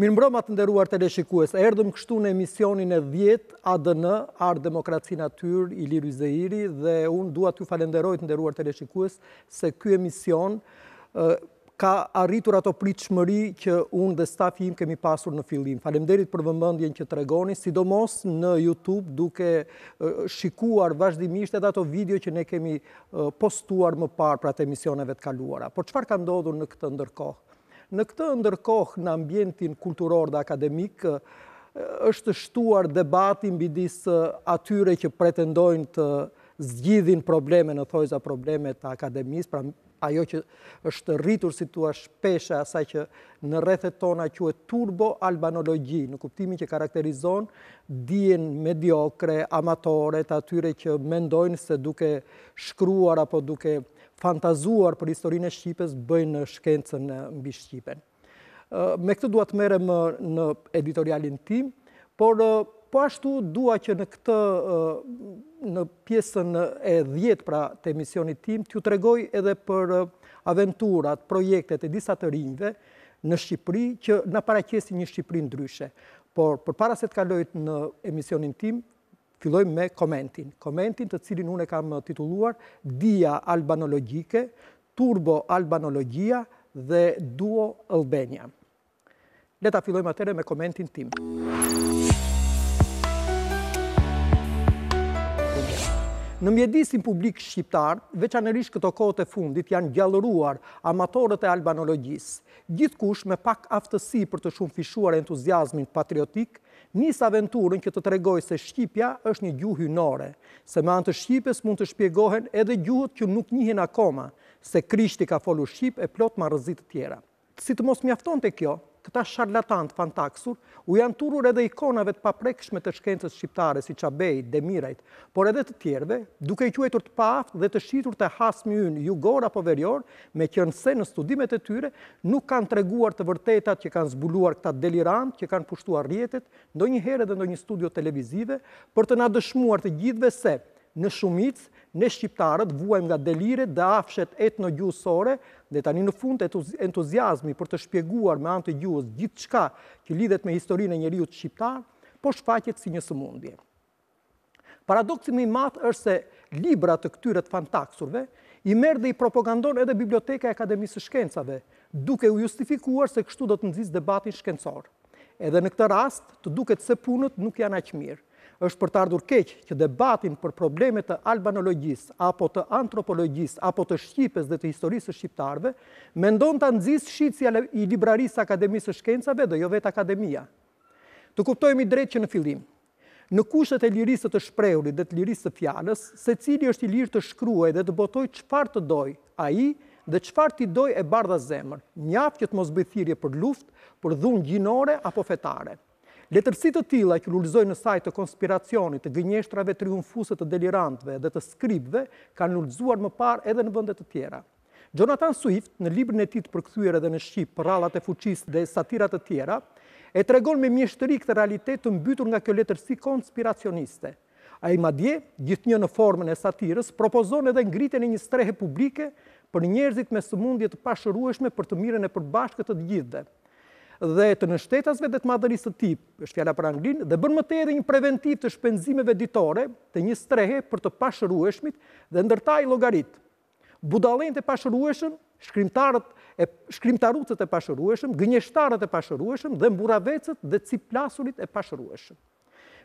Mirë mbroma të nderuar të leshikues, erdëm kështu në emisionin e 10 ADN, Arë Demokraci Natyr, Iliru Zehiri, dhe unë duat ju falenderoj të nderuar të leshikues, se kjo emision ka arritur ato pritë shmëri që unë dhe stafi im kemi pasur në fillim. Falemderit për vëmbëndjen që të regoni, sidomos në Youtube duke shikuar vazhdimisht edhe ato video që ne kemi postuar më parë pra të emisioneve të kaluara. Por qëfar ka ndodhur në këtë ndërkohë? Në këtë ndërkohë në ambientin kulturor dhe akademik, është shtuar debatin bidis atyre që pretendojnë të zgjidhin probleme në thojza probleme të akademis, pra ajo që është rritur situa shpesha asaj që në rrethet tona që e turbo albanologi, në kuptimi që karakterizon dijen mediokre, amatore, të atyre që mendojnë se duke shkruar apo duke fantazuar për historinë e Shqipës bëjnë në shkencën në mbi Shqipën. Me këtë duat merem në editorialin tim, por po ashtu dua që në këtë në pjesën e dhjetë pra të emisionit tim, t'ju tregoj edhe për aventurat, projektet e disa të rinjve në Shqipëri, që në paraqesi një Shqipërin dryshe. Por, për para se t'kalojt në emisionin tim, fillojmë me komentin. Komentin të cilin unë e kam titulluar Dia Albanologike, Turbo Albanologia dhe Duo Albania. Leta fillojmë atere me komentin tim. Në mjedisin publik shqiptar, veçanërish këto kohët e fundit janë gjallëruar amatorët e albanologjisë. Gjithkush me pak aftësi për të shumë fishuar entuziasmin patriotikë, Nisë aventurën që të tregoj se Shqipja është një gjuhë hynore, se me antë Shqipës mund të shpjegohen edhe gjuhët që nuk njihin akoma, se Krishti ka folu Shqip e plot marëzit të tjera. Si të mos mjafton të kjo, këta sharlatant fantaksur, u janë turur edhe ikonave të paprekshme të shkencës shqiptare, si Qabej, Demirajt, por edhe të tjerve, duke i quajtur të paftë dhe të shqitur të hasmi unë jugor apo verjor, me kjërnëse në studimet e tyre, nuk kanë treguar të vërtetat që kanë zbuluar këta delirant, që kanë pushtuar rjetet, ndo një herë edhe ndo një studio televizive, për të dëshmuar të gjithve se në shumicë, ne shqiptarët vuajmë nga delire dhe afshet etno dhe tani në fund entuziasmi për të shpjeguar me antë gjuhës gjithë qka që lidhet me historinë e njeriut shqiptarë, po shfaqet si një sëmundje. Paradoxin në i matë është se libra të këtyret fantaksurve i merë dhe i propagandon edhe Biblioteka e Akademisë Shkencave, duke u justifikuar se kështu do të nëzis debatin shkencorë. Edhe në këtë rast, të duket se punët nuk janë aqmirë është për të ardhur keq që debatin për problemet të albanologjis, apo të antropologjis, apo të shqipes dhe të historisë shqiptarve, mendon të nëzis shqitësja i librarisë akademisë shkencave dhe jo vetë akademia. Të kuptojmë i drejt që në fillim, në kushtet e lirisë të shprejurit dhe të lirisë të fjales, se cili është i lirë të shkruaj dhe të botoj qëfar të doj a i dhe qëfar të doj e bardha zemër, njaf që të mos bëthirje për luft, për dhunë gjinore apo fetare. Letërsit të tila që lullëzoj në sajtë të konspiracionit, të gënjeshtrave triumfuset të delirantve dhe të skripve, kanë lullëzuar më par edhe në vëndet të tjera. Jonathan Swift, në librin e titë të përkëthyre dhe në Shqipë, pralat e fuqis dhe satirat të tjera, e tregon me mjeshtëri këtë realitet të mbytur nga kjo letërsi konspiracioniste. A i madje, gjithë një në formën e satirës, propozon edhe ngritën e një strehe publike për njerëzit me sëmundje të pashërueshme për të mirën e përbashkët të gjithëve, dhe të nështetasve dhe të madhërisë të tip, është fjalla për anglin, dhe bërë më të edhe një preventiv të shpenzimeve ditore të një strehe për të pashërueshmit dhe ndërtaj logaritë. Budalen të pashërueshëm, shkrimtarët e shkrimtarutët e pashërueshëm, gënjeshtarët e pashërueshëm dhe mburavecët dhe ciplasurit e pashërueshëm.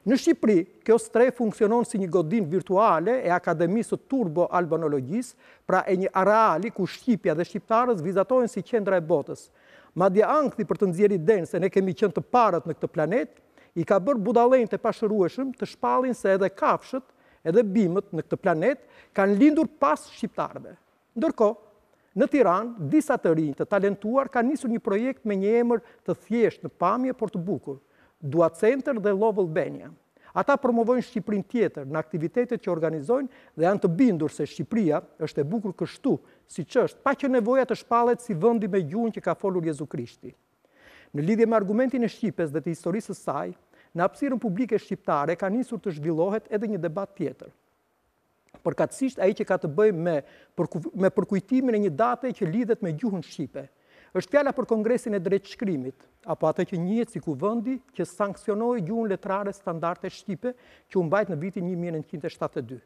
Në Shqipëri, kjo strej funksionon si një godin virtuale e Akademisë të Turbo Albanologjisë, pra e një areali ku Shqipja dhe Shqiptarës vizatojnë si qendra e botës. Ma dhe ankthi për të nxjerrit denë se ne kemi qenë të parët në këtë planet, i ka bërë budallënt të pashërueshëm të shpallin se edhe kafshët, edhe bimët në këtë planet kanë lindur pas shqiptarëve. Ndërkohë, në Tiranë disa të rinj të talentuar kanë nisur një projekt me një emër të thjeshtë në pamje, por të bukur, Dua Center dhe Love Albania. Ata promovojnë Shqiprin tjetër në aktivitetet që organizojnë dhe janë të bindur se Shqipria është e bukur kështu, si që është pa që nevoja të shpalet si vëndi me gjunë që ka folur Jezu Krishti. Në lidhje me argumentin e Shqipes dhe të historisë saj, në apsirën publike shqiptare ka njësur të zhvillohet edhe një debat tjetër. Përkatsisht a i që ka të bëjmë me përkujtimin e një date që lidhet me gjuhën Shqipe, është fjala për Kongresin e drejtë shkrimit, apo atë që njëtë si ku vëndi që sankcionohi gjuhën letrare standarte Shqipe që umbajt në vitin 1972.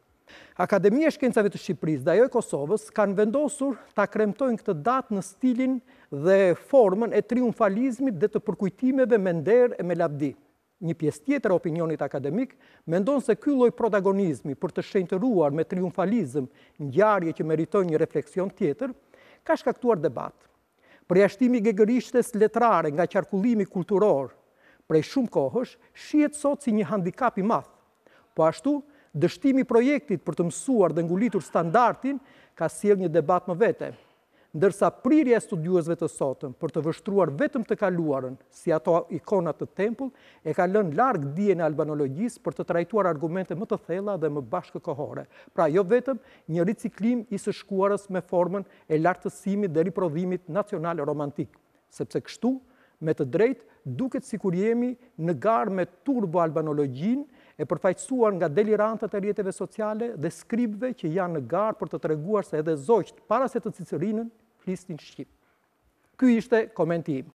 Akademia Shkencave të Shqipëris dhe ajo e Kosovës kanë vendosur ta kremtojnë këtë datë në stilin dhe formën e triumfalizmit dhe të përkujtimeve me nderë e me labdi. Një pjesë tjetër opinionit akademik mendon se ky lloj protagonizmi për të shenjtëruar me triumfalizëm ngjarje që meritojnë një refleksion tjetër ka shkaktuar debat përjashtimi gëgërishtes letrare nga qarkullimi kulturor prej shumë kohësh, shiet sot si një handikap i math. Po ashtu, dështimi projektit për të mësuar dhe ngulitur standartin ka siel një debat më vete ndërsa prirja e studiuesve të sotëm për të vështruar vetëm të kaluarën, si ato ikonat të tempull, e ka lënë largë dje në albanologjis për të trajtuar argumente më të thella dhe më bashkë kohore. Pra jo vetëm një riciklim i së shkuarës me formën e lartësimi dhe riprodhimit nacional e romantik, sepse kështu me të drejt duket si kur jemi në garë me turbo albanologjin e përfajtsuar nga delirantët e rjetëve sociale dhe skribve që janë në garë për të treguar se edhe zojqët para se të cicërinën flisnin shqip. Ky ishte komentim.